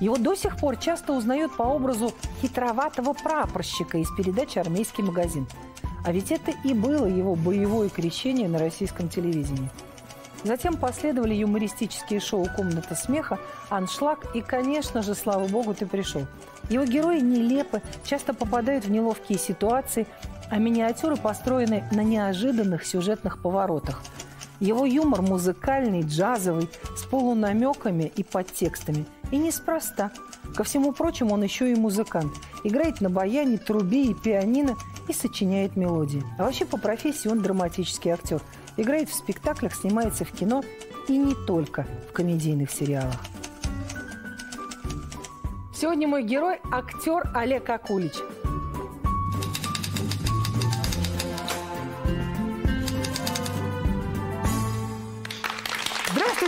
Его до сих пор часто узнают по образу хитроватого прапорщика из передачи «Армейский магазин». А ведь это и было его боевое крещение на российском телевидении. Затем последовали юмористические шоу «Комната смеха», «Аншлаг» и, конечно же, «Слава богу, ты пришел». Его герои нелепы, часто попадают в неловкие ситуации, а миниатюры построены на неожиданных сюжетных поворотах – его юмор музыкальный, джазовый, с полунамеками и подтекстами. И неспроста. Ко всему прочему, он еще и музыкант. Играет на баяне, трубе и пианино и сочиняет мелодии. А вообще по профессии он драматический актер. Играет в спектаклях, снимается в кино и не только в комедийных сериалах. Сегодня мой герой – актер Олег Акулич –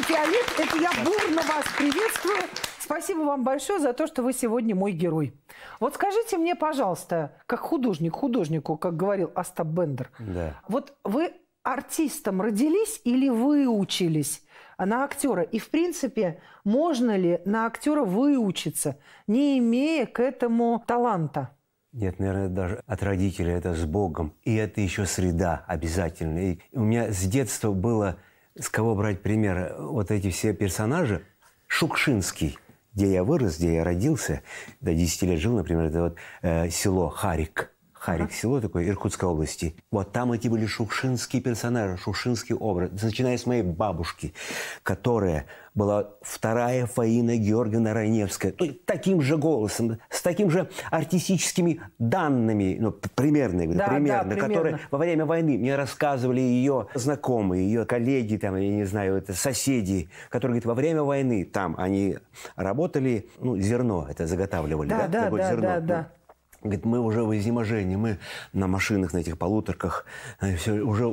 Здравствуйте, Олег. Это я бурно вас приветствую. Спасибо вам большое за то, что вы сегодня мой герой. Вот скажите мне, пожалуйста, как художник художнику, как говорил Остап Бендер, да. вот вы артистом родились или выучились на актера? И, в принципе, можно ли на актера выучиться, не имея к этому таланта? Нет, наверное, даже от родителей это с Богом. И это еще среда обязательно. И у меня с детства было с кого брать пример? Э, вот эти все персонажи. Шукшинский, где я вырос, где я родился, до 10 лет жил, например, это вот э, село Харик – Харик, село такое Иркутской области. Вот там эти были шукшинские персонажи, шукшинский образ. Начиная с моей бабушки, которая была вторая Фаина Георгиевна Раневская. есть таким же голосом, с таким же артистическими данными, ну, примерно, да, примерно, да, примерно, которые во время войны мне рассказывали ее знакомые, ее коллеги, там, я не знаю, это соседи, которые, говорят, во время войны там они работали, ну, зерно это заготавливали, да? Да, да, да, зерно, да, ну. да. Говорит, мы уже в изнеможении, мы на машинах, на этих полуторках, э, все, уже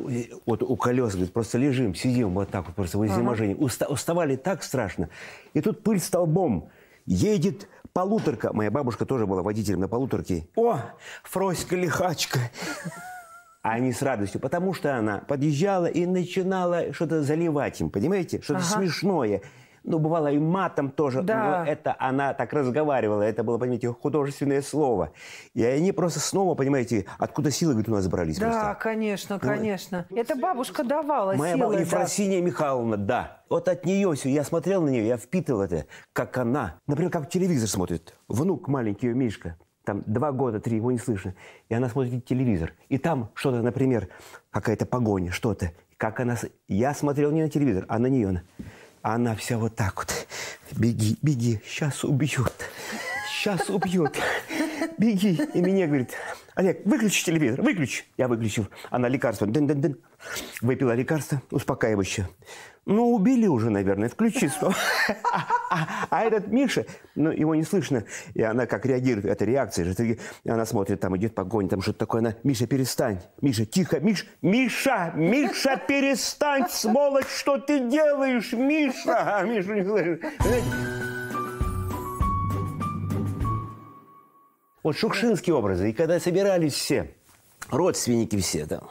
вот у колес, говорит, просто лежим, сидим вот так вот просто в изнеможении. Ага. Уста, уставали так страшно. И тут пыль столбом едет полуторка. Моя бабушка тоже была водителем на полуторке. О, Фроська лихачка. А они с радостью, потому что она подъезжала и начинала что-то заливать им, понимаете? Что-то ага. смешное. Ну, бывало и матом тоже. Да. Но это она так разговаривала. Это было, понимаете, художественное слово. И они просто снова, понимаете, откуда силы, говорит, у нас брались. Да, просто. конечно, конечно. Ну, это бабушка давала моя силы. Моя Ефросиния да. Михайловна, да. Вот от нее все. Я смотрел на нее, я впитывал это, как она. Например, как телевизор смотрит. Внук маленький, Мишка, там два года, три, его не слышно. И она смотрит телевизор. И там что-то, например, какая-то погоня, что-то. Как она... Я смотрел не на телевизор, а на нее. А она вся вот так вот. Беги, беги, сейчас убьет. Сейчас убьет. Беги. И мне говорит, Олег, выключи телевизор, выключи. Я выключил. Она лекарство. Дын -дын -дын. Выпила лекарство, успокаивающее. Ну, убили уже, наверное, включи снова. А, этот Миша, ну, его не слышно. И она как реагирует, это реакция же. Она смотрит, там идет погоня, там что-то такое. Она, Миша, перестань. Миша, тихо. Миш, Миша, Миша, перестань, сволочь, что ты делаешь, Миша? А, Миша не слышит. Вот шукшинские образы. И когда собирались все, Родственники все там.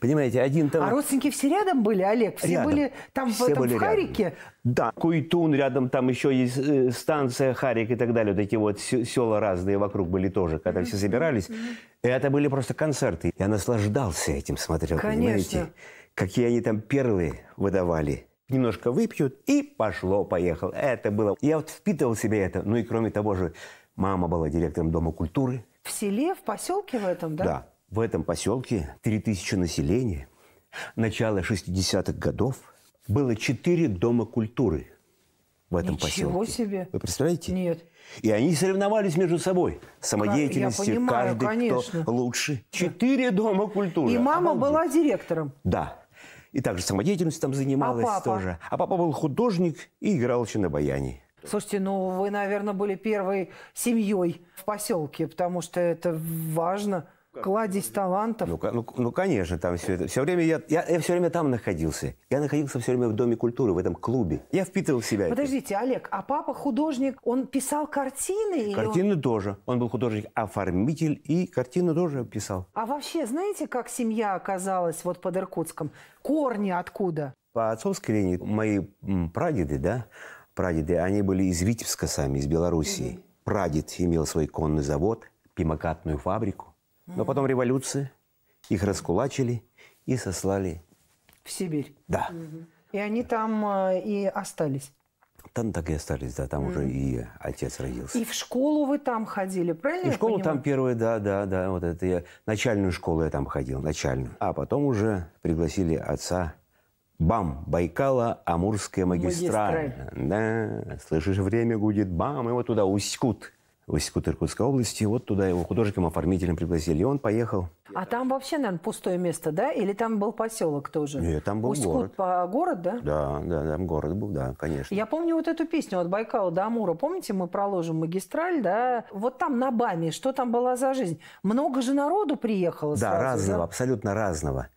Понимаете, один там... А родственники все рядом были, Олег? Все рядом. были там все в этом были в Харике? Рядом. Да, Куйтун рядом, там еще есть э, станция Харик и так далее. Вот эти вот села разные вокруг были тоже, когда все собирались. mm Это были просто концерты. Я наслаждался этим, смотрел, Конечно. понимаете? Какие они там первые выдавали немножко выпьют, и пошло, поехал. Это было... Я вот впитывал себе это. Ну и кроме того же, мама была директором Дома культуры. В селе, в поселке в этом, да? Да. В этом поселке 3000 населения, начало 60-х годов, было 4 дома культуры в этом Ничего поселке. себе! Вы представляете? Нет. И они соревновались между собой. Самодеятельности, Я понимаю, каждый конечно. кто лучше. Четыре дома культуры. И мама Обалдеть. была директором. Да. И также самодеятельность там занималась а папа? тоже. А папа был художник и играл еще на баяне. Слушайте, ну вы, наверное, были первой семьей в поселке, потому что это важно кладезь талантов. Ну, ну, ну конечно, там все это. Все время я, я, я все время там находился. Я находился все время в Доме культуры, в этом клубе. Я впитывал в себя. Подождите, это. Олег, а папа художник, он писал картины? Картины он... тоже. Он был художник-оформитель и картины тоже писал. А вообще, знаете, как семья оказалась вот под Иркутском? Корни откуда? По отцовской линии мои прадеды, да, прадеды, они были из Витебска сами, из Белоруссии. Угу. Прадед имел свой конный завод, пимокатную фабрику. Но потом революция, их раскулачили и сослали. В Сибирь? Да. И они там э, и остались? Там так и остались, да, там mm. уже и отец родился. И в школу вы там ходили, правильно? И в школу там первую, да, да, да, вот это я, начальную школу я там ходил, начальную. А потом уже пригласили отца, бам, Байкала, Амурская магистраль. магистраль. Да, слышишь, время гудит, бам, его туда усекут в Институт Иркутской области. Вот туда его художником-оформителем пригласили. И он поехал. А там вообще, наверное, пустое место, да? Или там был поселок тоже? Нет, там был город. по а, город, да? Да, да, там город был, да, конечно. Я помню вот эту песню от Байкала до Амура. Помните, мы проложим магистраль, да? Вот там на БАМе, что там была за жизнь? Много же народу приехало Да, сразу, разного, да? абсолютно разного.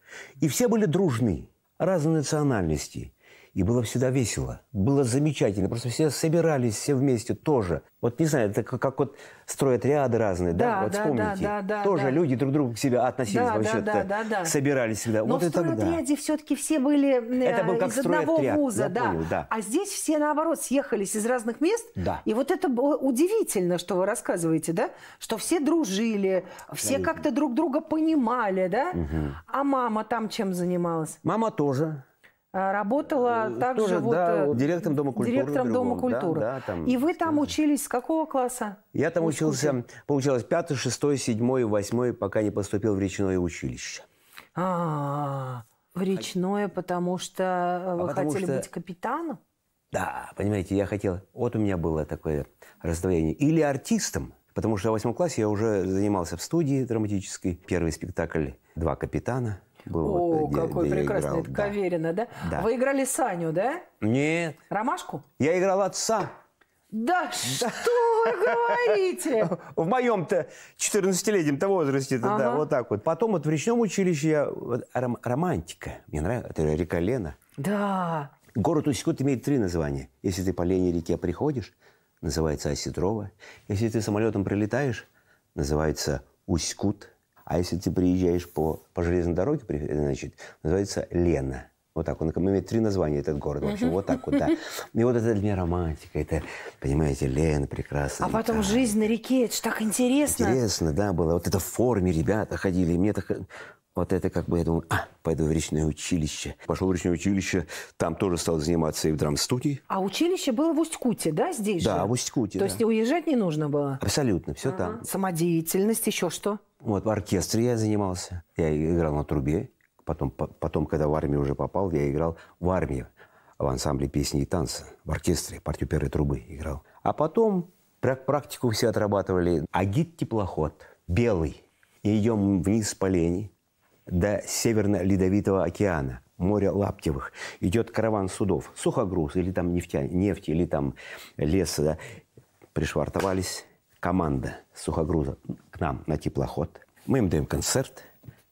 И все были дружны, разной национальности. И было всегда весело. Было замечательно. Просто все собирались все вместе тоже. Вот не знаю, это как, как вот строят ряды разные, да? да вот да, вспомните. Да, да, тоже да. люди друг к другу к себе относились да, вообще то да, да, да. Собирались всегда. Но вот в стройотряде все-таки все были это был э, как из одного отряд, вуза. Да. Понял, да. А здесь все, наоборот, съехались из разных мест. Да. И вот это было удивительно, что вы рассказываете, да? Что все дружили, все как-то друг друга понимали, да? Угу. А мама там чем занималась? Мама тоже Э, работала э, также Тоже, вот, да, э, директором Дома культуры. Директором другом, Дома культуры. Да, да, там, и вы там учились с какого класса? Я там учился, получалось, 5, 6, 7, 8, пока не поступил в речное училище. А, в речное, потому что вы а потому хотели что... быть капитаном? Да, понимаете, я хотел... Вот у меня было такое раздвоение. Или артистом, потому что в восьмом классе я уже занимался в студии драматической. Первый спектакль «Два капитана». Был О, вот, э, где, какой где прекрасный, играл. это да. Каверина, да? да? Вы играли Саню, да? Нет. Ромашку? Я играл отца. Да, да. что вы говорите? В моем-то 14-летнем-то возрасте, ага. да, вот так вот. Потом вот в речном училище я... Вот, ром, романтика. Мне нравится. Это река Лена. Да. Город Усикут имеет три названия. Если ты по Лене реке приходишь, называется Осетрово; Если ты самолетом прилетаешь, называется Усть-Кут. А если ты приезжаешь по, по железной дороге, значит, называется Лена. Вот так он имеет три названия этот город. В общем, вот так вот, да. И вот это для меня романтика, это, понимаете, Лена прекрасная. А потом да. жизнь на реке, это же так интересно. Интересно, да, было. Вот это в форме ребята ходили, и мне так... Вот это как бы я думал, а, пойду в речное училище. Пошел в речное училище, там тоже стал заниматься и в драмстудии. А училище было в Усть-Куте, да, здесь да, же? Да, в Усть-Куте, То да. есть уезжать не нужно было? Абсолютно, все а -а. там. Самодеятельность, еще что? Вот, в оркестре я занимался. Я играл на трубе. Потом, по, потом, когда в армию уже попал, я играл в армии в ансамбле песни и танца, в оркестре, партию первой трубы играл. А потом практику все отрабатывали. Агит теплоход белый. И идем вниз по лени до Северно-Ледовитого океана, моря Лаптевых. Идет караван судов, сухогруз или там нефть, нефть или там лес. Да. Пришвартовались команда сухогруза к нам на теплоход. Мы им даем концерт,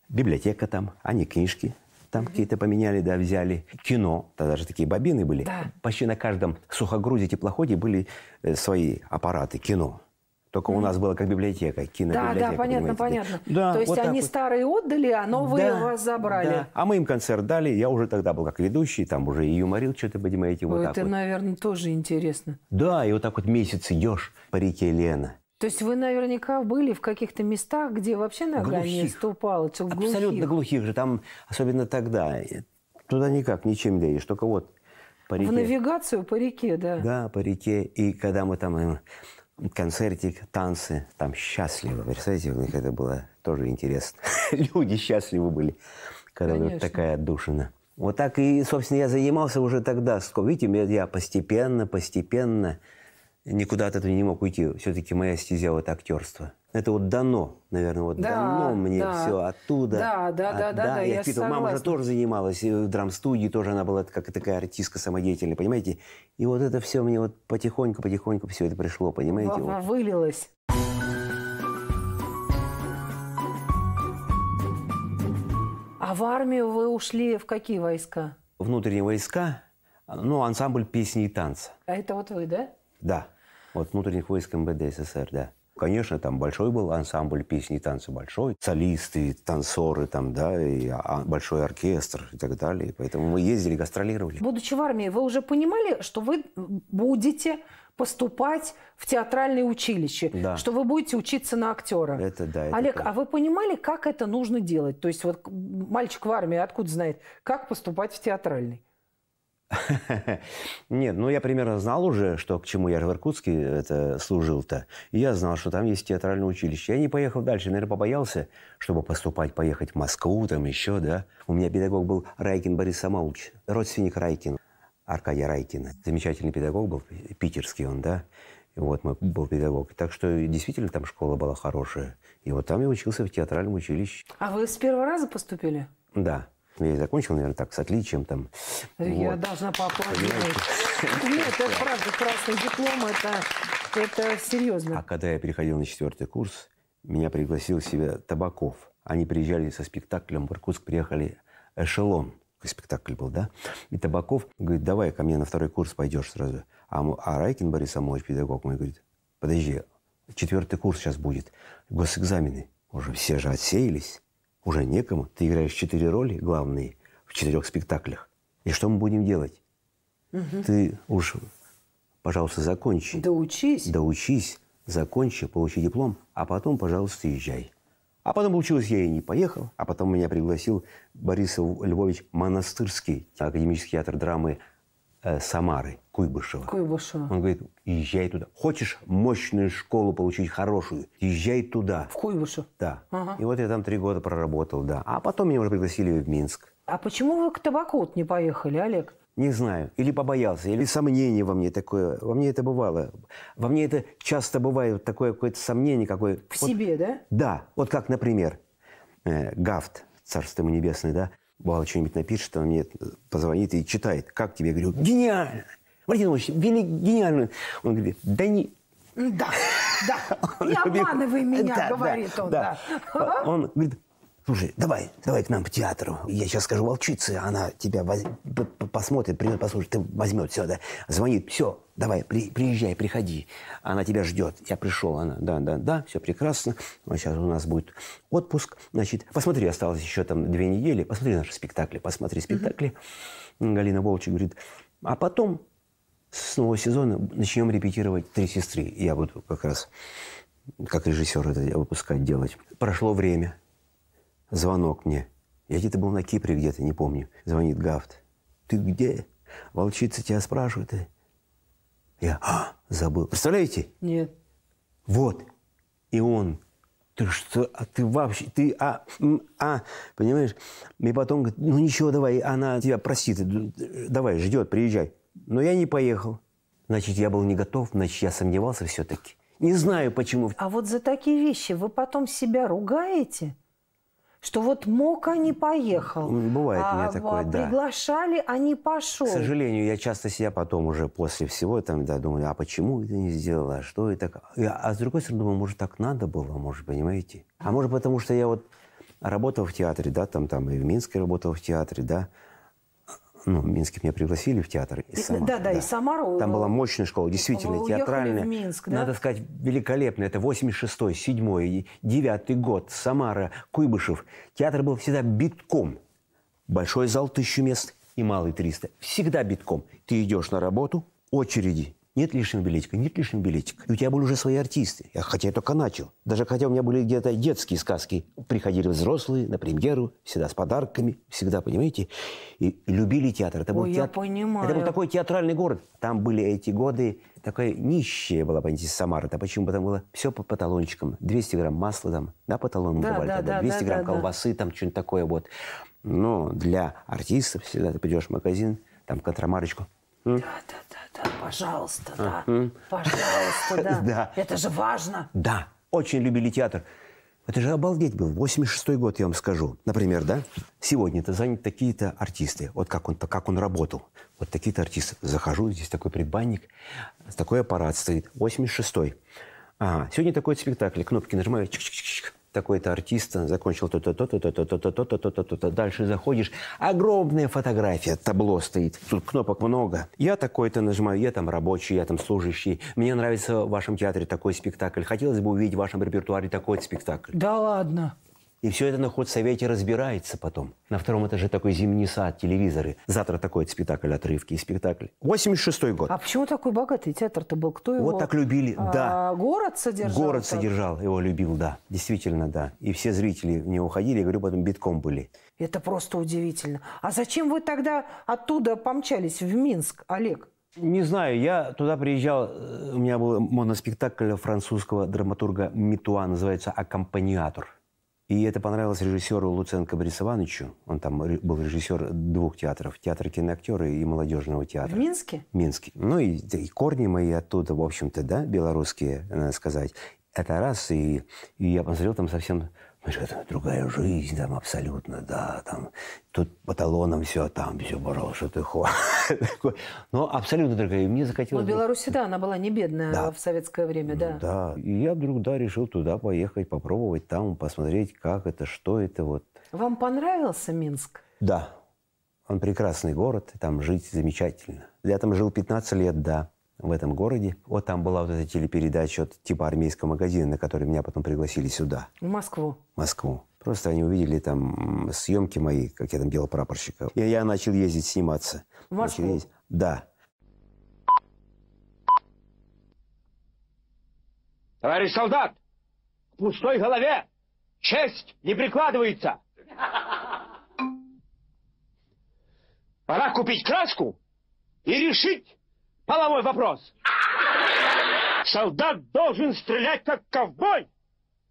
библиотека там, они книжки там какие-то поменяли, да, взяли. Кино, тогда же такие бобины были. Да. Почти на каждом сухогрузе теплоходе были э, свои аппараты кино. Только у нас было как библиотека, кинобиблиотека. Да, да, понятно, понимаете? понятно. Да, То есть они вот. старые отдали, а новые да, вас забрали. Да. А мы им концерт дали. Я уже тогда был как ведущий, там уже и юморил что-то, понимаете, вот Ой, так это, вот. наверное, тоже интересно. Да, и вот так вот месяц идешь по реке Лена. То есть вы наверняка были в каких-то местах, где вообще нога глухих. не ступала. Глухих. Абсолютно глухих же, там, особенно тогда. Туда никак, ничем не доедешь, только вот по реке. В навигацию по реке, да. Да, по реке. И когда мы там э, концертик, танцы, там счастливы. Представляете, у них это было тоже интересно. Люди счастливы были, когда вот такая отдушина. Вот так и, собственно, я занимался уже тогда. Видите, я постепенно, постепенно никуда от этого не мог уйти. Все-таки моя стезя – это актерство. Это вот дано, наверное, вот да, дано мне да. все оттуда. Да, да, от, да, да, да, Я, я впитывал. Мама же тоже занималась э, в драм-студии, тоже она была как такая артистка самодеятельная, понимаете? И вот это все мне вот потихоньку, потихоньку все это пришло, понимаете? вот. Вылилось. А в армию вы ушли в какие войска? Внутренние войска, ну, ансамбль песни и танца. А это вот вы, да? Да, вот внутренних войск МВД СССР, да. Конечно, там большой был ансамбль песни и танцы большой, солисты, танцоры там, да, и а, а, большой оркестр и так далее. поэтому мы ездили, гастролировали. Будучи в армии, вы уже понимали, что вы будете поступать в театральное училище, да. что вы будете учиться на актера. Это да. Это Олег, так. а вы понимали, как это нужно делать? То есть вот мальчик в армии откуда знает, как поступать в театральный? Нет, ну я примерно знал уже, что к чему я же в Иркутске э, это служил-то. я знал, что там есть театральное училище. Я не поехал дальше, наверное, побоялся, чтобы поступать, поехать в Москву, там еще, да. У меня педагог был Райкин Борис Самович, родственник Райкин, Аркадия Райкина. Замечательный педагог был, питерский он, да. Вот мой был педагог. Так что действительно там школа была хорошая. И вот там я учился в театральном училище. А вы с первого раза поступили? Да поэтому я и закончил, наверное, так, с отличием там. Я вот. должна поаплодировать. Нет, это правда, красный диплом, это, это серьезно. А когда я переходил на четвертый курс, меня пригласил себе Табаков. Они приезжали со спектаклем в Иркутск, приехали «Эшелон». Спектакль был, да? И Табаков говорит, давай ко мне на второй курс пойдешь сразу. А, а Райкин Борис Амович, педагог мой, говорит, подожди, четвертый курс сейчас будет, госэкзамены. Уже все же отсеялись уже некому. Ты играешь четыре роли главные в четырех спектаклях. И что мы будем делать? Угу. Ты уж, пожалуйста, закончи. Да учись. Да учись, закончи, получи диплом, а потом, пожалуйста, езжай. А потом получилось, я и не поехал. А потом меня пригласил Борис Львович Монастырский, академический театр драмы Э, Самары, Куйбышева. Куйбышева. Он говорит, езжай туда. Хочешь мощную школу получить, хорошую, езжай туда. В Куйбышев? Да. Ага. И вот я там три года проработал, да. А потом меня уже пригласили в Минск. А почему вы к табаку не поехали, Олег? Не знаю. Или побоялся, или сомнение во мне такое. Во мне это бывало. Во мне это часто бывает, такое какое-то сомнение. Какое... В вот, себе, да? Да. Вот как, например, э, Гафт, царство ему небесное, да? бывало, что-нибудь напишет, она мне позвонит и читает. Как тебе? Я говорю, гениально! Валентин Иванович, вели гениально. Он говорит, да не... Да, да, не обманывай меня, говорит он. Да. Он говорит, слушай, давай, давай к нам к театру. Я сейчас скажу волчице, она тебя посмотрит, придет, послушает, ты возьмет все, да. Звонит, все, давай, при, приезжай, приходи, она тебя ждет. Я пришел, она, да, да, да, все прекрасно, сейчас у нас будет отпуск, значит, посмотри, осталось еще там две недели, посмотри наши спектакли, посмотри спектакли. Угу. Галина Волчек говорит, а потом с нового сезона начнем репетировать «Три сестры». я буду как раз как режиссер это выпускать, делать. Прошло время. Звонок мне. Я где-то был на Кипре где-то, не помню. Звонит Гафт. Ты где? Волчица тебя спрашивает. Я а, забыл. Представляете? Нет. Вот. И он. Ты что? А ты вообще? Ты а, а, понимаешь? И потом говорит, ну ничего, давай. Она тебя просит. Давай, ждет, приезжай. Но я не поехал. Значит, я был не готов. Значит, я сомневался все-таки. Не знаю почему. А вот за такие вещи вы потом себя ругаете? что вот мог, а не поехал. Ну, бывает а, у меня а такое, да. Приглашали, а не пошел. К сожалению, я часто себя потом уже после всего там, да, думаю, а почему это не сделала, а что это? Я, а с другой стороны, думаю, может, так надо было, может, понимаете? А может, потому что я вот работал в театре, да, там, там и в Минске работал в театре, да, ну, в Минске меня пригласили в театр из э, Самары. Да, да, да. из Самары. Там была мощная школа, действительно, Вы театральная. в Минск, да? Надо сказать, великолепная. Это 86-й, 7-й, 9-й год, Самара, Куйбышев. Театр был всегда битком. Большой зал, тысячу мест и малый 300. Всегда битком. Ты идешь на работу, очереди нет лишнего билетика, нет лишнего билетика. И у тебя были уже свои артисты, я, хотя я только начал. Даже хотя у меня были где-то детские сказки, приходили взрослые на премьеру, всегда с подарками, всегда, понимаете, и, и любили театр. Это был, Ой, театр... я понимаю. Это был такой театральный город. Там были эти годы, такая нищая была, понимаете, Самара. -то. Почему? Потому было все по, по 200 грамм масла там, да, по да, давали да, тогда, 200 да, грамм да, колбасы, да. там что-нибудь такое вот. Но для артистов всегда ты придешь в магазин, там контрамарочку – да, да, да, да, пожалуйста, да, пожалуйста, да. да. Это же важно. Да, очень любили театр. Это же обалдеть был. 86-й год, я вам скажу. Например, да? Сегодня-то заняты такие-то артисты. Вот как он, как он работал. Вот такие-то артисты. Захожу, здесь такой предбанник, такой аппарат стоит. 86-й. А, сегодня такой спектакль. Кнопки нажимаю, чик чик чик такой-то артист закончил то-то, то-то, то-то, то-то, то-то, то-то, то-то. Дальше заходишь. Огромная фотография, табло стоит. Тут кнопок много. Я такой-то нажимаю, я там рабочий, я там служащий. Мне нравится в вашем театре такой спектакль. Хотелось бы увидеть в вашем репертуаре такой спектакль. Да ладно. И все это на худсовете разбирается потом. На втором этаже такой зимний сад, телевизоры. Завтра такой спектакль, отрывки и спектакль. 86-й год. А почему такой богатый театр-то был? Кто его? Вот так любили, а, да. Город содержал? Город так? содержал, его любил, да. Действительно, да. И все зрители в него ходили, я говорю, потом битком были. Это просто удивительно. А зачем вы тогда оттуда помчались в Минск, Олег? Не знаю, я туда приезжал, э, у меня был моноспектакль французского драматурга Митуа, называется «Аккомпаниатор». И это понравилось режиссеру Луценко Борисовановичу. Он там был режиссер двух театров. Театра киноактера и молодежного театра. В Минске? Минске. Ну и, и корни мои оттуда, в общем-то, да, белорусские, надо э, сказать. Это раз. И, и я посмотрел там совсем Понимаешь, это другая жизнь там абсолютно, да, там, тут по талонам все, там все бороло, что ты хочешь. Но ну, абсолютно другая, мне захотелось... Но ну, Беларусь, да, она была не бедная да. в советское время, ну да. Да, и я вдруг, да, решил туда поехать, попробовать там, посмотреть, как это, что это вот. Вам понравился Минск? Да, он прекрасный город, там жить замечательно. Я там жил 15 лет, да в этом городе. Вот там была вот эта телепередача от типа армейского магазина, на который меня потом пригласили сюда. В Москву? Москву. Просто они увидели там съемки мои, как я там делал прапорщика. И я начал ездить сниматься. В Москву? ездить. Да. Товарищ солдат, в пустой голове честь не прикладывается. Пора купить краску и решить, Половой вопрос. Солдат должен стрелять, как ковбой,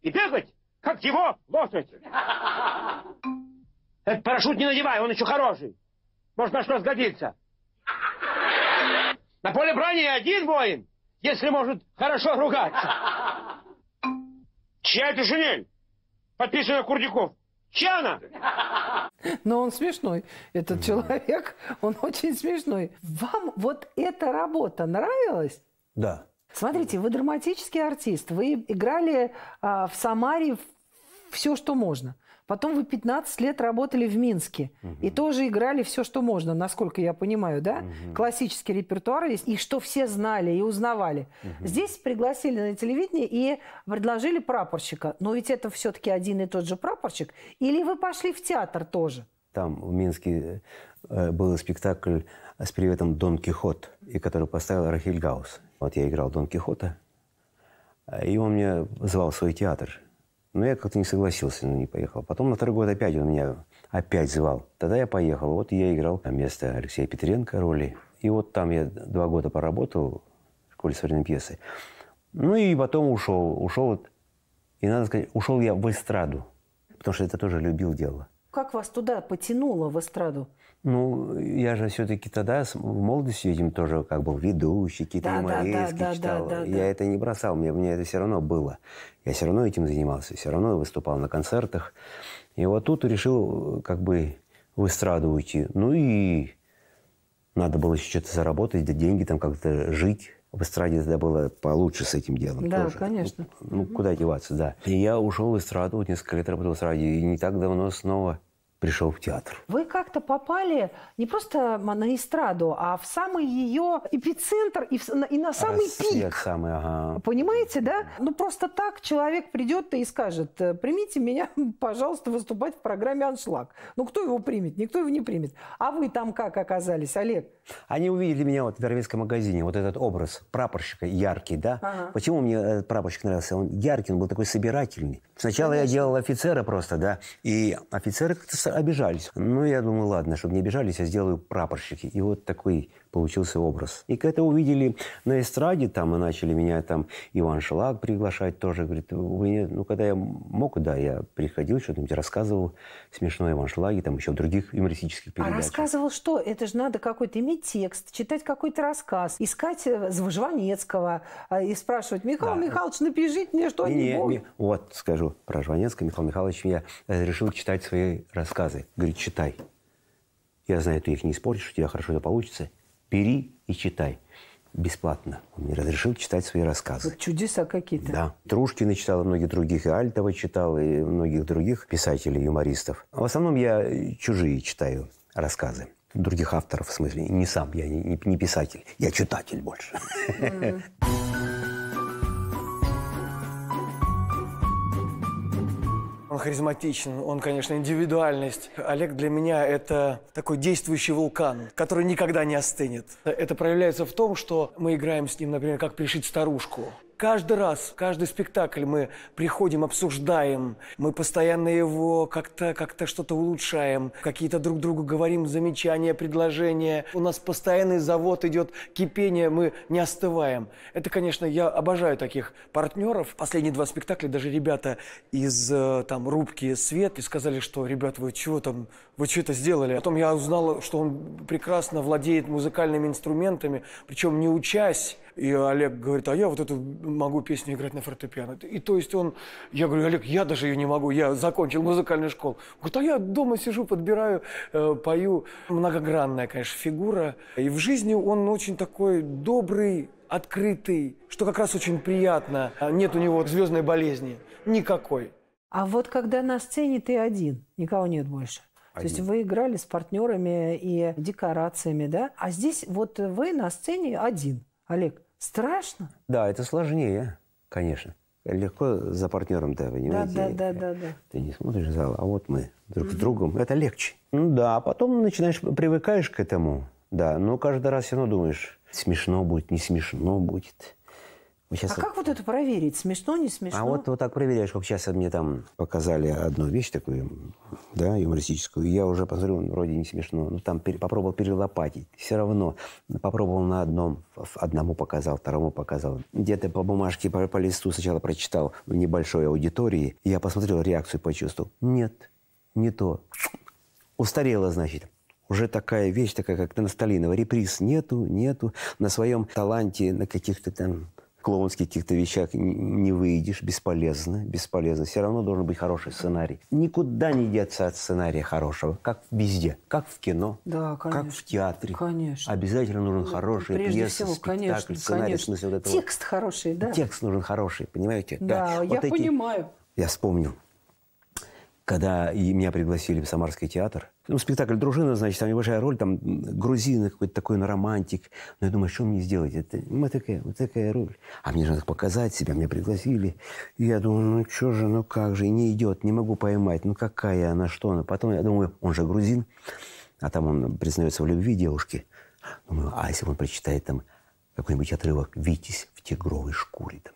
и бегать, как его лошадь. Этот парашют не надевай, он еще хороший. Может, на что сгодится. На поле брани один воин, если может хорошо ругаться. Чья это шинель? Подписано Курдяков. Чана! Но он смешной, этот да. человек, он очень смешной. Вам вот эта работа нравилась? Да. Смотрите, вы драматический артист, вы играли а, в Самаре все, что можно. Потом вы 15 лет работали в Минске угу. и тоже играли все, что можно, насколько я понимаю, да? Угу. Классический репертуар есть, и что все знали и узнавали. Угу. Здесь пригласили на телевидение и предложили прапорщика. Но ведь это все-таки один и тот же прапорщик. Или вы пошли в театр тоже? Там, в Минске, э, был спектакль с приветом «Дон Кихот», и который поставил Рахиль Гаус. Вот я играл Дон Кихота, э, и он мне звал в свой театр – но я как-то не согласился, но не поехал. Потом на второй год опять он меня опять звал. Тогда я поехал. Вот я играл место Алексея Петренко роли. И вот там я два года поработал в школе современной пьесы. Ну и потом ушел. Ушел вот, и надо сказать, ушел я в эстраду. Потому что это тоже любил дело. Как вас туда потянуло, в эстраду? Ну, я же все-таки тогда в молодости этим тоже как бы ведущий, какие-то да, юморейские да, да, читал. Да, да, да, я это не бросал, мне, мне это все равно было. Я все равно этим занимался, все равно выступал на концертах. И вот тут решил э, как бы в эстраду уйти. Ну и надо было еще что-то заработать, деньги там как-то жить. В эстраде тогда было получше с этим делом. Да, тоже. конечно. Ну, угу. куда деваться, да. И я ушел в эстраду, вот несколько лет работал в эстраде, и не так давно снова пришел в театр. Вы как-то попали не просто на эстраду, а в самый ее эпицентр и, в, и на самый Рассвет пик. Самый, ага. Понимаете, да? Ну просто так человек придет и скажет, «Э, примите меня, пожалуйста, выступать в программе «Аншлаг». Ну кто его примет? Никто его не примет. А вы там как оказались, Олег? Они увидели меня вот в Вервинском магазине, вот этот образ прапорщика яркий, да? Ага. Почему мне э, прапорщик нравился? Он яркий, он был такой собирательный. Сначала Конечно. я делал офицера просто, да, и офицеры как-то обижались. Ну, я думаю, ладно, чтобы не обижались, я сделаю прапорщики. И вот такой получился образ. И это увидели на эстраде, там, и начали меня там Иван Шелак приглашать тоже. Говорит, меня, ну, когда я мог, да, я приходил, что-нибудь то рассказывал, смешно Иван Шлаги, там еще в других юмористических а передачах. А рассказывал что? Это же надо какой-то иметь текст, читать какой-то рассказ, искать э, Жванецкого а, и спрашивать, Михаил да. Михайлович, напишите мне что-нибудь. Не, не, вот, скажу про Жванецкого. Михаил Михайлович я э, решил читать свои рассказы. Говорит, читай. Я знаю, ты их не испортишь, у тебя хорошо это получится бери и читай. Бесплатно. Он мне разрешил читать свои рассказы. Вот чудеса какие-то. Да. Трушкина читал, и многих других, и Альтова читал, и многих других писателей, юмористов. В основном я чужие читаю рассказы других авторов, в смысле, не сам, я не, не писатель, я читатель больше. Mm-hmm. харизматичен, он, конечно, индивидуальность. Олег для меня это такой действующий вулкан, который никогда не остынет. Это проявляется в том, что мы играем с ним, например, как пришить старушку каждый раз, каждый спектакль мы приходим, обсуждаем, мы постоянно его как-то как, как что-то улучшаем, какие-то друг другу говорим замечания, предложения. У нас постоянный завод идет, кипение, мы не остываем. Это, конечно, я обожаю таких партнеров. Последние два спектакля даже ребята из э, там рубки «Свет» и сказали, что, ребят, вы чего там, вы что это сделали? Потом я узнал, что он прекрасно владеет музыкальными инструментами, причем не учась, и Олег говорит, а я вот эту могу песню играть на фортепиано. И то есть он, я говорю, Олег, я даже ее не могу, я закончил музыкальную школу. Он говорит, а я дома сижу, подбираю, э, пою. Многогранная, конечно, фигура. И в жизни он очень такой добрый, открытый, что как раз очень приятно. Нет у него звездной болезни никакой. А вот когда на сцене ты один, никого нет больше. Один. То есть вы играли с партнерами и декорациями, да? А здесь вот вы на сцене один. Олег, страшно? Да, это сложнее, конечно. Легко за партнером, да, понимаете? Да, да, э, да, да, Ты не смотришь зал, а вот мы друг угу. с другом. Это легче. Ну да, а потом начинаешь, привыкаешь к этому, да. Но каждый раз все равно думаешь, смешно будет, не смешно будет сейчас... А как вот это проверить? Смешно, не а смешно? А вот, вот так проверяешь. как сейчас мне там показали одну вещь такую, да, юмористическую. Я уже посмотрел, вроде не смешно. но там пере... попробовал перелопатить. Все равно попробовал на одном. Одному показал, второму показал. Где-то по бумажке, по, по листу сначала прочитал в небольшой аудитории. Я посмотрел реакцию, почувствовал. Нет, не то. Устарело, значит уже такая вещь, такая как то на Константинова. Реприз нету, нету. На своем таланте, на каких-то там клоунских каких-то вещах не выйдешь, бесполезно, бесполезно. Все равно должен быть хороший сценарий. Никуда не деться от сценария хорошего, как везде, как в кино, да, конечно. как в театре. Конечно. Обязательно нужен ну, хороший ну, Прежде пьеса, всего, спектакль, конечно, сценарий. Конечно. В смысле, вот этого. Текст хороший, да. Текст нужен хороший, понимаете? Да, да. я вот эти... понимаю. Я вспомнил когда меня пригласили в Самарский театр. Ну, спектакль «Дружина», значит, там небольшая роль, там грузин какой-то такой на ну, романтик. Но я думаю, а что мне сделать? Это, ну, такая, вот такая роль. А мне же надо показать себя, меня пригласили. И я думаю, ну что же, ну как же, не идет, не могу поймать. Ну какая она, что она? Потом я думаю, он же грузин, а там он признается в любви девушки. Думаю, а если он прочитает там какой-нибудь отрывок «Витязь в тигровой шкуре», там,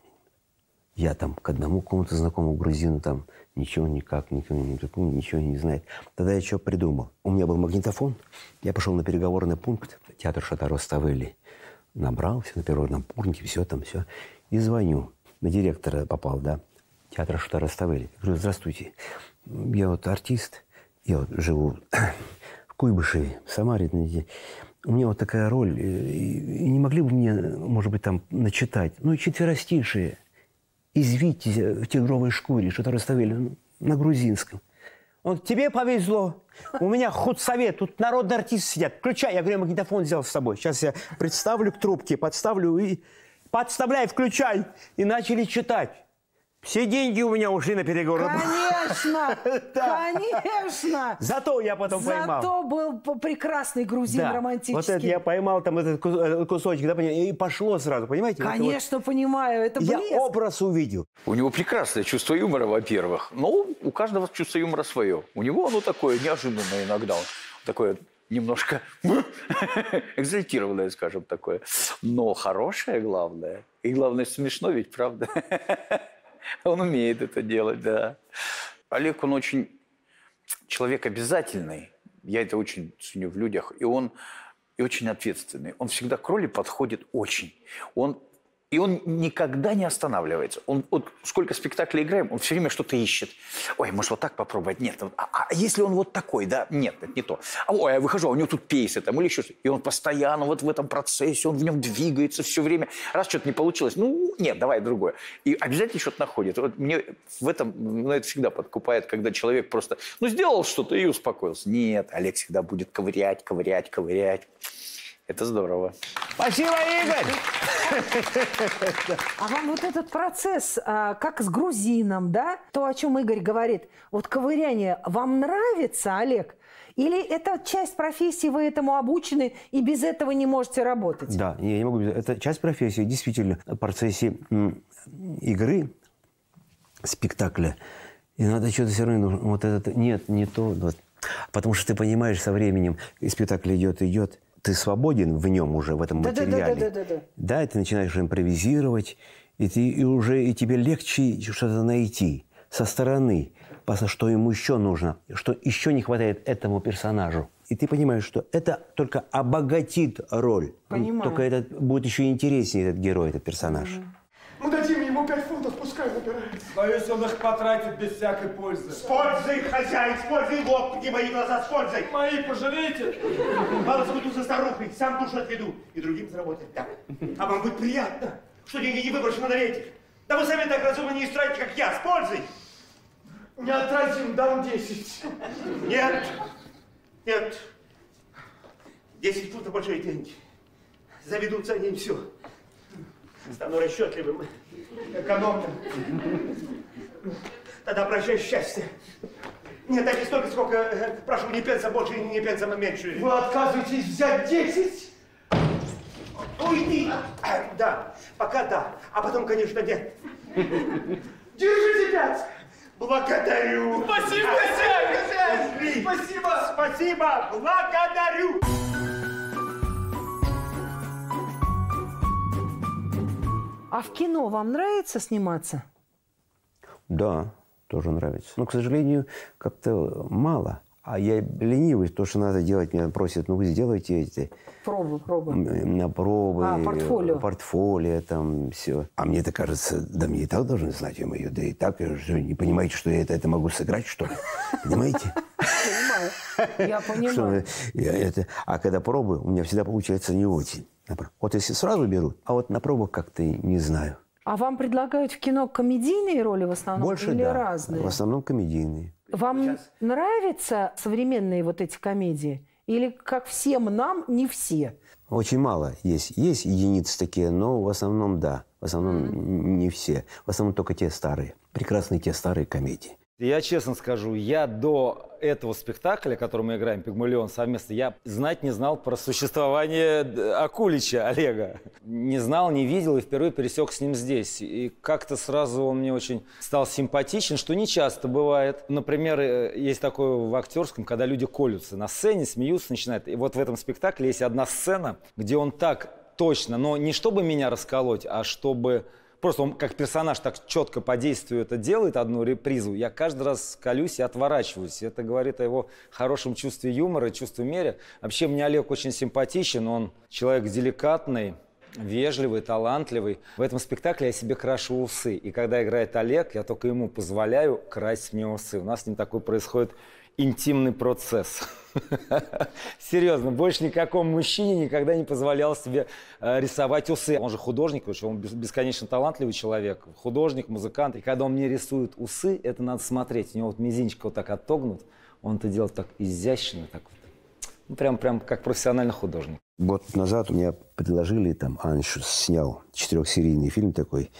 я там к одному кому-то знакомому грузину там Ничего никак, никто не запомнил, ничего не знает. Тогда я что придумал? У меня был магнитофон. Я пошел на переговорный пункт, театр Шатаро Ставели. Набрал все на переговорном пункте, все там, все. И звоню. На директора попал, да, театра Шатаро Ставели. Говорю, здравствуйте, я вот артист, я вот живу в Куйбышеве, в Самаре. У меня вот такая роль. Э, и не могли бы мне, может быть, там начитать? Ну, четверостишие – извитязь э, в тигровой шкуре, что-то расставили на грузинском. Он, тебе повезло. У меня худсовет, тут народный артист сидят. Включай. Я говорю, я магнитофон взял с собой. Сейчас я представлю к трубке, подставлю и... Подставляй, включай. И начали читать. Все деньги у меня ушли на переговоры. Конечно, конечно. Зато я потом поймал. Зато был прекрасный грузин романтический. Вот это я поймал там этот э, кусочек, да, и пошло сразу, понимаете? Конечно, понимаю, это блеск. Я образ увидел. У него прекрасное чувство юмора, во-первых. Ну, у каждого чувство юмора свое. У него оно такое неожиданное иногда. он Такое немножко экзальтированное, скажем такое. Но хорошее главное. И главное, смешно ведь, правда? Он умеет это делать, да. Олег, он очень человек обязательный. Я это очень ценю в людях. И он и очень ответственный. Он всегда к роли подходит очень. Он и он никогда не останавливается. Он вот сколько спектаклей играем, он все время что-то ищет. Ой, может вот так попробовать? Нет. А, а если он вот такой, да? Нет, это не то. А, ой, я а выхожу, а у него тут пейсы там или еще что-то. И он постоянно вот в этом процессе, он в нем двигается все время. Раз что-то не получилось, ну нет, давай другое. И обязательно что-то находит. Вот мне в этом, ну это всегда подкупает, когда человек просто, ну сделал что-то и успокоился. Нет, Олег всегда будет ковырять, ковырять, ковырять. Это здорово. Спасибо, Игорь! А вам вот этот процесс, а, как с грузином, да? То, о чем Игорь говорит, вот ковыряние, вам нравится, Олег? Или это часть профессии, вы этому обучены и без этого не можете работать? Да, я не могу. без Это часть профессии, действительно, в процессе игры, спектакля. И надо что-то все равно, вот этот, нет, не то. Вот. Потому что ты понимаешь со временем, и спектакль идет, идет, ты свободен в нем уже, в этом материале. Да, да, да, да, да. да, и ты начинаешь импровизировать, и, ты, и уже и тебе легче что-то найти со стороны, что ему еще нужно, что еще не хватает этому персонажу. И ты понимаешь, что это только обогатит роль. Понимаю. Только это будет еще интереснее этот герой, этот персонаж. Мы дадим ему пять фунтов, пускай набирает. Боюсь, он их потратит без всякой пользы. Спользуй, хозяин, с пользой, господи, мои глаза, спользуй. Мои пожалейте. Мало буду за старухой, сам душу отведу и другим заработать, да. А вам будет приятно, что деньги не выброшены на ветер. Да вы сами так разумно не истратите, как я, Спользуй. Не отразим, дам десять. Нет, нет. Десять фунтов большие деньги. Заведутся они все. Стану расчетливым. Экономно. Тогда прощай счастье. Нет, дайте столько, сколько... Э, прошу, не пенса больше, не пенса меньше. Вы отказываетесь взять 10? Уйди! Да, пока да, а потом, конечно, нет. Держите пять! Благодарю! Спасибо, хозяин! Спасибо! Спасибо! Благодарю! А в кино вам нравится сниматься? Да, тоже нравится. Но, к сожалению, как-то мало. А я ленивый, то, что надо делать, меня просят, ну, вы сделайте эти... Пробы, пробы. На пробы. А, портфолио. Портфолио, там, все. А мне это кажется, да мне и так должны знать ее, мою, да и так, же не понимаете, что я это, это могу сыграть, что ли? Понимаете? Понимаю. Я понимаю. А когда пробы, у меня всегда получается не очень. Вот если сразу беру, а вот на пробах как-то не знаю. А вам предлагают в кино комедийные роли в основном Больше, или да. разные? В основном комедийные. Вам сейчас... нравятся современные вот эти комедии? Или, как всем нам, не все? Очень мало есть. Есть единицы такие, но в основном да. В основном mm-hmm. не все. В основном только те старые. Прекрасные те старые комедии. Я честно скажу, я до этого спектакля, который мы играем, «Пигмалион» совместно, я знать не знал про существование э, Акулича Олега. Не знал, не видел и впервые пересек с ним здесь. И как-то сразу он мне очень стал симпатичен, что не часто бывает. Например, э, есть такое в актерском, когда люди колются на сцене, смеются, начинают. И вот в этом спектакле есть одна сцена, где он так точно, но не чтобы меня расколоть, а чтобы просто он как персонаж так четко по действию это делает, одну репризу, я каждый раз колюсь и отворачиваюсь. Это говорит о его хорошем чувстве юмора, чувстве меры. Вообще мне Олег очень симпатичен, он человек деликатный, вежливый, талантливый. В этом спектакле я себе крашу усы. И когда играет Олег, я только ему позволяю красить мне усы. У нас с ним такое происходит интимный процесс. Серьезно, больше никакому мужчине никогда не позволял себе э, рисовать усы. Он же художник, он бесконечно талантливый человек, художник, музыкант. И когда он мне рисует усы, это надо смотреть. У него вот мизинчик вот так отогнут, он это делает так изящно, так вот. Ну, прям, прям как профессиональный художник. Год назад мне предложили, там, Аншу снял четырехсерийный фильм такой,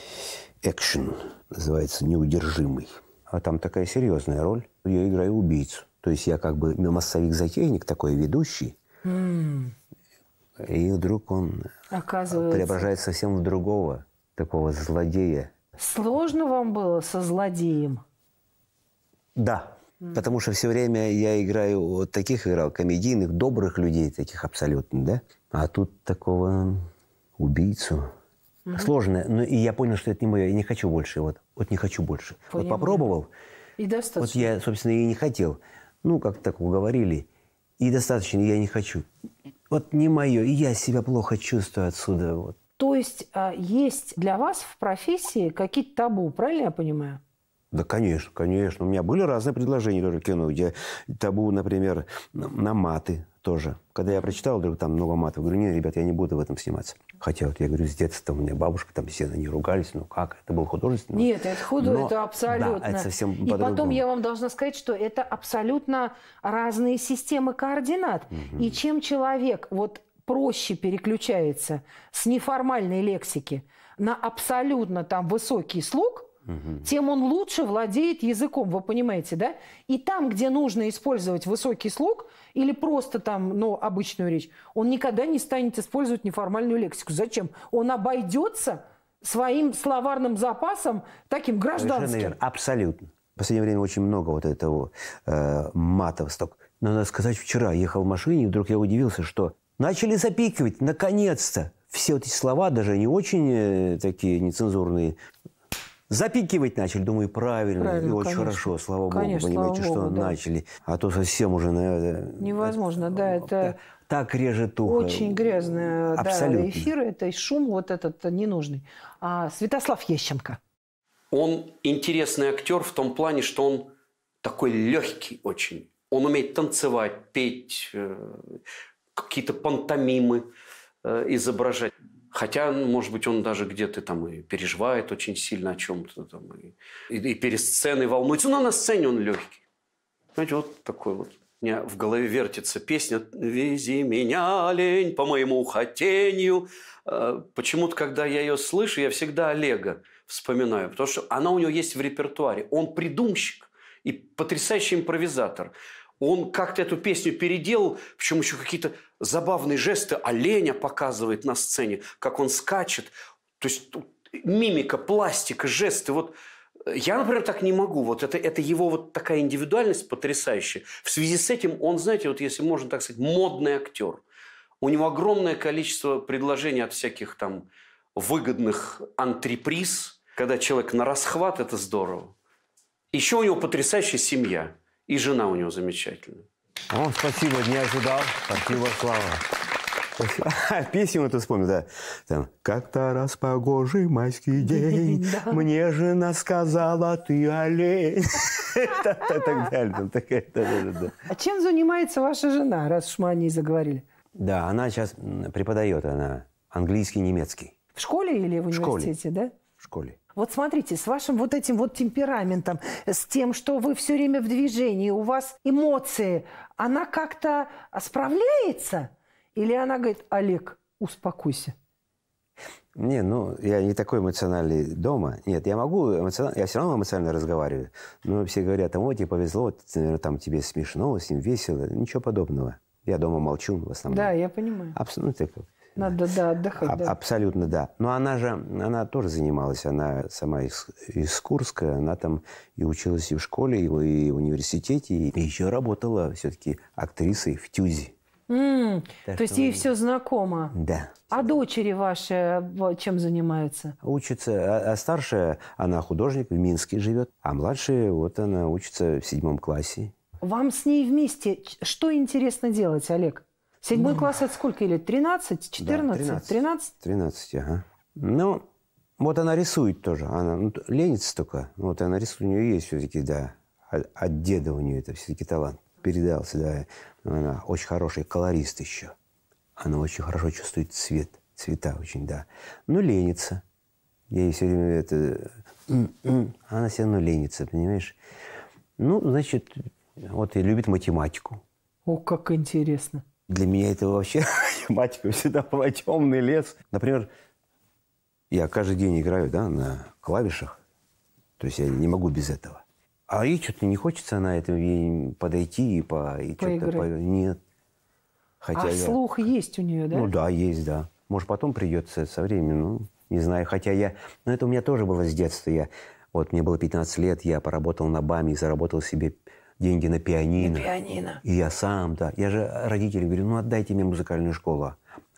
экшен, называется «Неудержимый» а там такая серьезная роль. Я играю убийцу. То есть я как бы массовик-затейник, такой ведущий. Mm. И вдруг он а, Оказывается. преображается совсем в другого, такого злодея. Сложно вам было со злодеем? Да, mm. потому что все время я играю вот таких играл, комедийных, добрых людей таких абсолютно, да? А тут такого убийцу угу. сложное, но и я понял, что это не мое, я не хочу больше, вот, вот не хочу больше. Понимаю. Вот попробовал, и достаточно. вот я, собственно, и не хотел, ну, как так уговорили, и достаточно, я не хочу. Вот не мое, и я себя плохо чувствую отсюда, вот. То есть а, есть для вас в профессии какие-то табу, правильно я понимаю? Да, конечно, конечно. У меня были разные предложения тоже кино, где табу, например, на маты тоже. Когда я прочитал, вдруг там много матов, говорю, нет, ребят, я не буду в этом сниматься. Хотя вот я говорю, с детства у меня бабушка, там все на нее ругались, ну как, это был художественный. Нет, это художественно это абсолютно. Да, это совсем И потом я вам должна сказать, что это абсолютно разные системы координат. Угу. И чем человек вот проще переключается с неформальной лексики на абсолютно там высокий слог – тем он лучше владеет языком, вы понимаете, да? И там, где нужно использовать высокий слог или просто там, ну, обычную речь, он никогда не станет использовать неформальную лексику. Зачем? Он обойдется своим словарным запасом таким гражданским. Совершенно верно. Абсолютно. В последнее время очень много вот этого э, матов столько. Но надо сказать, вчера ехал в машине, и вдруг я удивился, что начали запикивать, наконец-то, все вот эти слова, даже не очень э, такие нецензурные, Запикивать начали, думаю, правильно, правильно и очень конечно. хорошо, слава конечно, богу, понимаете, слава что богу, да. начали. А то совсем уже, наверное... Невозможно, это, да, это... Так режет ухо. Очень грязные Абсолютно. Да, эфиры, это и шум вот этот ненужный. А, Святослав Ещенко. Он интересный актер в том плане, что он такой легкий очень. Он умеет танцевать, петь, э, какие-то пантомимы э, изображать. Хотя, ну, может быть, он даже где-то там и переживает очень сильно о чем-то, там, и, и, перед сценой волнуется. Но ну, на сцене он легкий. Знаете, вот такой вот. У меня в голове вертится песня «Вези меня, Олень, по моему хотению». Э, почему-то, когда я ее слышу, я всегда Олега вспоминаю, потому что она у него есть в репертуаре. Он придумщик и потрясающий импровизатор он как-то эту песню переделал, причем еще какие-то забавные жесты оленя показывает на сцене, как он скачет. То есть мимика, пластика, жесты. Вот э, я, например, так не могу. Вот это, это его вот такая индивидуальность потрясающая. В связи с этим он, знаете, вот если можно так сказать, модный актер. У него огромное количество предложений от всяких там выгодных антреприз. Когда человек на расхват, это здорово. Еще у него потрясающая семья. И жена у него замечательная. А о, спасибо, не ожидал. Спасибо, Слава. Песню эту вспомнил, да. Там, как-то раз погожий майский день, мне жена сказала, ты олень. Так далее. А чем занимается ваша жена, раз уж мы о ней заговорили? Да, она сейчас преподает, она английский, немецкий. В школе или в университете, да? школе. Вот смотрите, с вашим вот этим вот темпераментом, с тем, что вы все время в движении, у вас эмоции, она как-то справляется? Или она говорит, Олег, успокойся? Не, ну, я не такой эмоциональный дома. Нет, я могу эмоционально, я все равно эмоционально разговариваю. Но все говорят, там, ой, тебе повезло, наверное, там тебе смешно, с ним весело. Ничего подобного. Я дома молчу в основном. Да, я понимаю. Абсолютно. Ну, надо, да, отдыхать. А, да. Абсолютно, да. Но она же, она тоже занималась, она сама из, из Курска, она там и училась и в школе, и в, и в университете, и еще работала все-таки актрисой в ТЮЗе. Mm, так то есть ей вы... все знакомо. Да. А дочери ваши чем занимаются? Учится, а, а старшая, она художник, в Минске живет, а младшая, вот она учится в седьмом классе. Вам с ней вместе что интересно делать, Олег? Седьмой ну, класс – это сколько лет? 13, 14? Да, 13, 13? 13, ага. Ну, вот она рисует тоже. Она ну, ленится только. Вот она рисует. У нее есть все-таки, да, от, деда у нее это все-таки талант передался, да. Она очень хороший колорист еще. Она очень хорошо чувствует цвет, цвета очень, да. Ну ленится. Ей все время это... Э, она все равно ленится, понимаешь? Ну, значит, вот и любит математику. О, как интересно. Для меня это вообще математика всегда была темный лес. Например, я каждый день играю да, на клавишах, то есть я не могу без этого. А ей что-то не хочется на этом подойти и по... И что-то по... Нет. Хотя а я... слух есть у нее, да? Ну да, есть, да. Может, потом придется со временем, ну, не знаю. Хотя я... Но ну, это у меня тоже было с детства. Я... Вот мне было 15 лет, я поработал на БАМе и заработал себе деньги на пианино. На пианино. И я сам, да. Я же родителям говорю, ну отдайте мне музыкальную школу. А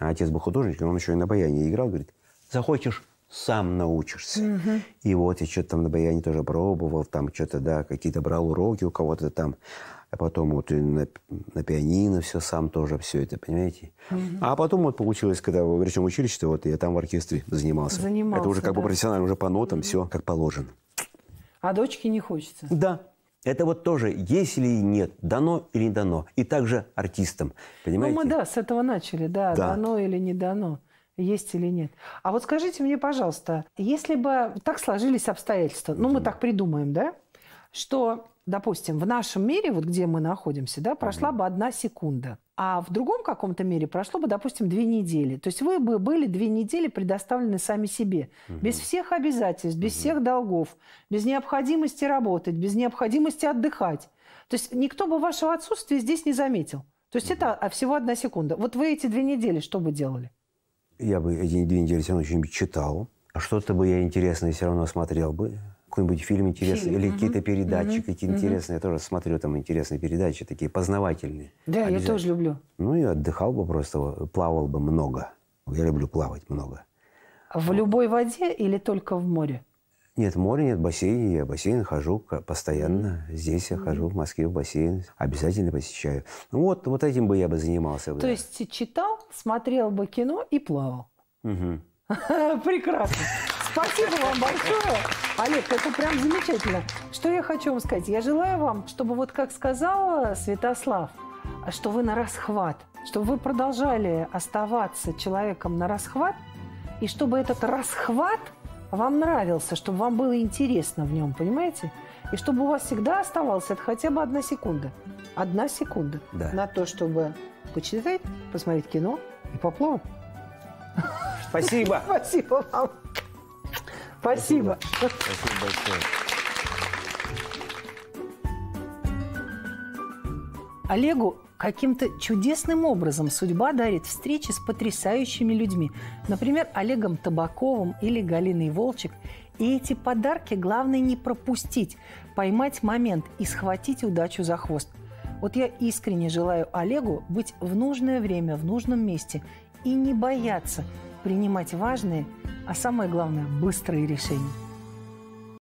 отец был художник он еще и на баяне играл. Говорит, захочешь, сам научишься. Угу. И вот я что-то там на баяне тоже пробовал, там что-то, да, какие-то брал уроки у кого-то там. А потом вот и на, на пианино все сам тоже все это, понимаете? Угу. А потом вот получилось, когда в речном училище, вот я там в оркестре занимался. занимался это уже как да. бы профессионально, уже по нотам угу. все как положено. А дочке не хочется? Да, это вот тоже есть или нет, дано или не дано. И также артистам, понимаете? Ну, мы, да, с этого начали, да, да. дано или не дано есть или нет. А вот скажите мне, пожалуйста, если бы так сложились обстоятельства, ну, мы так придумаем, да, что, допустим, в нашем мире, вот где мы находимся, да, прошла бы одна секунда а в другом каком-то мире прошло бы, допустим, две недели. То есть вы бы были две недели предоставлены сами себе, угу. без всех обязательств, без угу. всех долгов, без необходимости работать, без необходимости отдыхать. То есть никто бы вашего отсутствия здесь не заметил. То есть угу. это а, всего одна секунда. Вот вы эти две недели что бы делали? Я бы эти две недели все равно что-нибудь читал. А что-то бы я интересное все равно смотрел бы какой-нибудь фильм интересный, фильм. или угу. какие-то передачи, угу. какие-то угу. интересные. Я тоже смотрю там интересные передачи, такие познавательные. Да, я тоже люблю. Ну и отдыхал бы просто, плавал бы много. Я люблю плавать много. В вот. любой воде или только в море? Нет, море нет, бассейн. Я бассейн хожу постоянно. Здесь я хожу, в Москве в бассейн. Обязательно посещаю. Ну вот, вот этим бы я бы занимался. То есть читал, смотрел бы кино и плавал. Угу. Прекрасно. Спасибо вам большое. Олег, это прям замечательно. Что я хочу вам сказать? Я желаю вам, чтобы вот как сказала Святослав, что вы на расхват, чтобы вы продолжали оставаться человеком на расхват, и чтобы этот расхват вам нравился, чтобы вам было интересно в нем, понимаете? И чтобы у вас всегда оставалась это хотя бы одна секунда. Одна секунда да. на то, чтобы почитать, посмотреть кино и поплавать. Спасибо. Спасибо вам. Спасибо. Спасибо большое. Олегу каким-то чудесным образом судьба дарит встречи с потрясающими людьми. Например, Олегом Табаковым или Галиной Волчек. И эти подарки главное не пропустить, поймать момент и схватить удачу за хвост. Вот я искренне желаю Олегу быть в нужное время, в нужном месте и не бояться принимать важные, а самое главное – быстрые решения.